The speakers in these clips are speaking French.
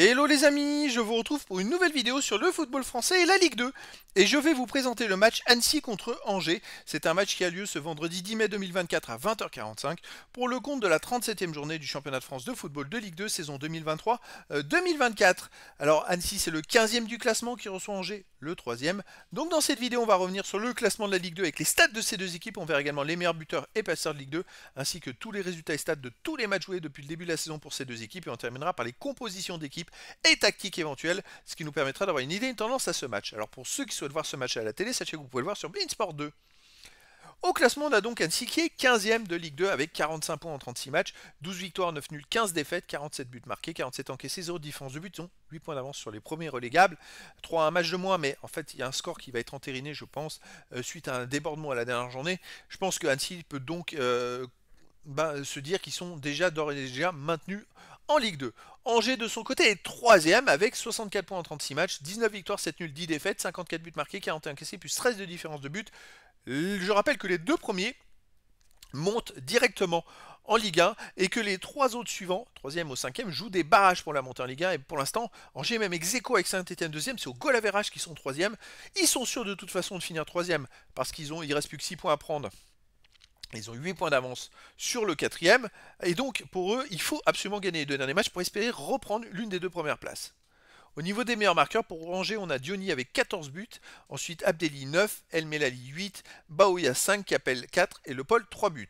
Hello les amis, je vous retrouve pour une nouvelle vidéo sur le football français et la Ligue 2. Et je vais vous présenter le match Annecy contre Angers. C'est un match qui a lieu ce vendredi 10 mai 2024 à 20h45 pour le compte de la 37e journée du championnat de France de football de Ligue 2 saison 2023-2024. Euh, Alors Annecy c'est le 15e du classement qui reçoit Angers le troisième. Donc dans cette vidéo, on va revenir sur le classement de la Ligue 2 avec les stats de ces deux équipes. On verra également les meilleurs buteurs et passeurs de Ligue 2, ainsi que tous les résultats et stats de tous les matchs joués depuis le début de la saison pour ces deux équipes. Et on terminera par les compositions d'équipes et tactiques éventuelles, ce qui nous permettra d'avoir une idée, et une tendance à ce match. Alors pour ceux qui souhaitent voir ce match à la télé, sachez que vous pouvez le voir sur Beansport 2. Au classement, on a donc Annecy qui est 15e de Ligue 2 avec 45 points en 36 matchs, 12 victoires, 9 nuls, 15 défaites, 47 buts marqués, 47 encaissés, 0 différence de but, ils 8 points d'avance sur les premiers relégables, 3 à un match de moins, mais en fait il y a un score qui va être entériné je pense, euh, suite à un débordement à la dernière journée. Je pense que Annecy peut donc euh, ben, se dire qu'ils sont déjà déjà maintenus en Ligue 2. Angers de son côté est 3ème avec 64 points en 36 matchs, 19 victoires, 7 nuls, 10 défaites, 54 buts marqués, 41 encaissés, plus 13 de différence de but. Je rappelle que les deux premiers montent directement en Ligue 1 et que les trois autres suivants, troisième au cinquième, jouent des barrages pour la montée en Ligue 1 et pour l'instant Angers même ex avec Saint-Etienne deuxième, c'est au goal qui qu'ils sont troisième. Ils sont sûrs de toute façon de finir troisième parce qu'ils ont il reste plus que 6 points à prendre. Ils ont 8 points d'avance sur le quatrième et donc pour eux il faut absolument gagner les deux derniers matchs pour espérer reprendre l'une des deux premières places. Au niveau des meilleurs marqueurs, pour Angers, on a Diony avec 14 buts, ensuite Abdelli 9, El Melali 8, Baouya 5, Capel 4 et Le Paul 3 buts.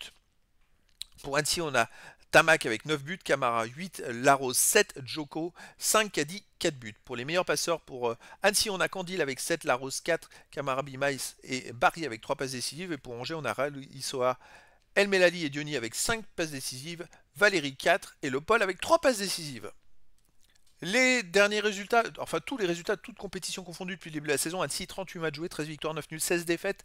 Pour Annecy, on a Tamak avec 9 buts, Camara 8, Larose 7, Joko 5, Caddy 4 buts. Pour les meilleurs passeurs, pour euh, Annecy, on a Candil avec 7, Larose 4, Camara Bimaïs et Barry avec 3 passes décisives. Et pour Angers, on a Ralu Issoa, El Melali et Diony avec 5 passes décisives, Valérie 4 et Le Paul avec 3 passes décisives. Les derniers résultats, enfin tous les résultats, de toutes compétitions confondues depuis le début de la saison, Annecy 38 matchs joués, 13 victoires, 9 nuls, 16 défaites,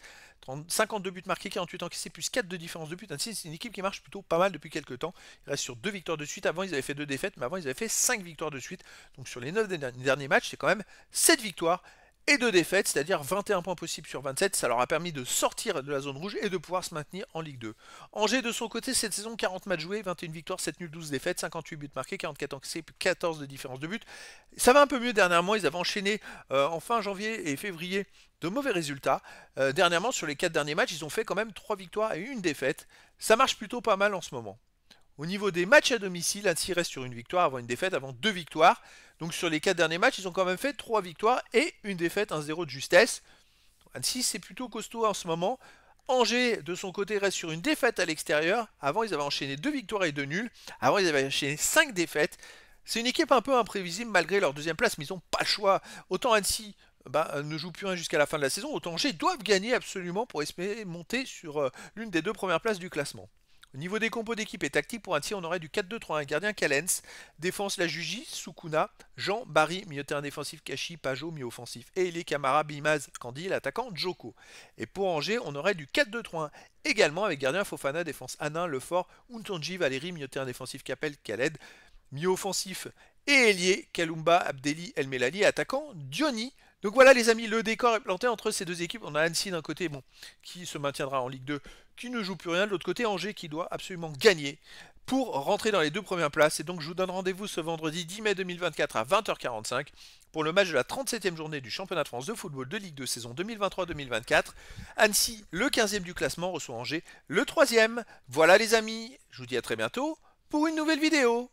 52 buts marqués, 48 encaissés, plus 4 de différence de buts. ainsi c'est une équipe qui marche plutôt pas mal depuis quelques temps. Il reste sur 2 victoires de suite, avant ils avaient fait 2 défaites, mais avant ils avaient fait 5 victoires de suite. Donc sur les 9 derniers matchs, c'est quand même 7 victoires et deux défaites, c'est-à-dire 21 points possibles sur 27. Ça leur a permis de sortir de la zone rouge et de pouvoir se maintenir en Ligue 2. Angers, de son côté, cette saison, 40 matchs joués, 21 victoires, 7 nuls, 12 défaites, 58 buts marqués, 44 encaissés, 14 de différence de but. Ça va un peu mieux dernièrement, ils avaient enchaîné euh, en fin janvier et février de mauvais résultats. Euh, dernièrement, sur les 4 derniers matchs, ils ont fait quand même 3 victoires et une défaite. Ça marche plutôt pas mal en ce moment. Au niveau des matchs à domicile, Annecy reste sur une victoire avant une défaite, avant deux victoires. Donc sur les quatre derniers matchs, ils ont quand même fait trois victoires et une défaite, un 0 de justesse. Annecy, c'est plutôt costaud en ce moment. Angers, de son côté, reste sur une défaite à l'extérieur. Avant, ils avaient enchaîné deux victoires et deux nuls. Avant, ils avaient enchaîné cinq défaites. C'est une équipe un peu imprévisible malgré leur deuxième place, mais ils n'ont pas le choix. Autant Annecy bah, ne joue plus rien jusqu'à la fin de la saison, autant Angers doivent gagner absolument pour espérer monter sur euh, l'une des deux premières places du classement. Au niveau des compos d'équipe et tactique, pour un on aurait du 4-2-3-1 gardien Kalens, défense la Juji, Sukuna, Jean, Barry, milieu terrain défensif Kashi, Pajo, milieu offensif, et les Camara, Bimaz, Candy, attaquant Joko. Et pour Angers, on aurait du 4-2-3-1 également avec gardien Fofana, défense Anin, Lefort, Untonji, Valérie milieu terrain défensif Capel, Khaled, milieu offensif et ailier Kalumba, Abdeli, El Melali, attaquant Diony, donc voilà les amis, le décor est planté entre ces deux équipes. On a Annecy d'un côté, bon, qui se maintiendra en Ligue 2, qui ne joue plus rien. De l'autre côté, Angers qui doit absolument gagner pour rentrer dans les deux premières places. Et donc je vous donne rendez-vous ce vendredi 10 mai 2024 à 20h45 pour le match de la 37e journée du championnat de France de football de Ligue 2 saison 2023-2024. Annecy, le 15e du classement, reçoit Angers, le 3e. Voilà les amis, je vous dis à très bientôt pour une nouvelle vidéo.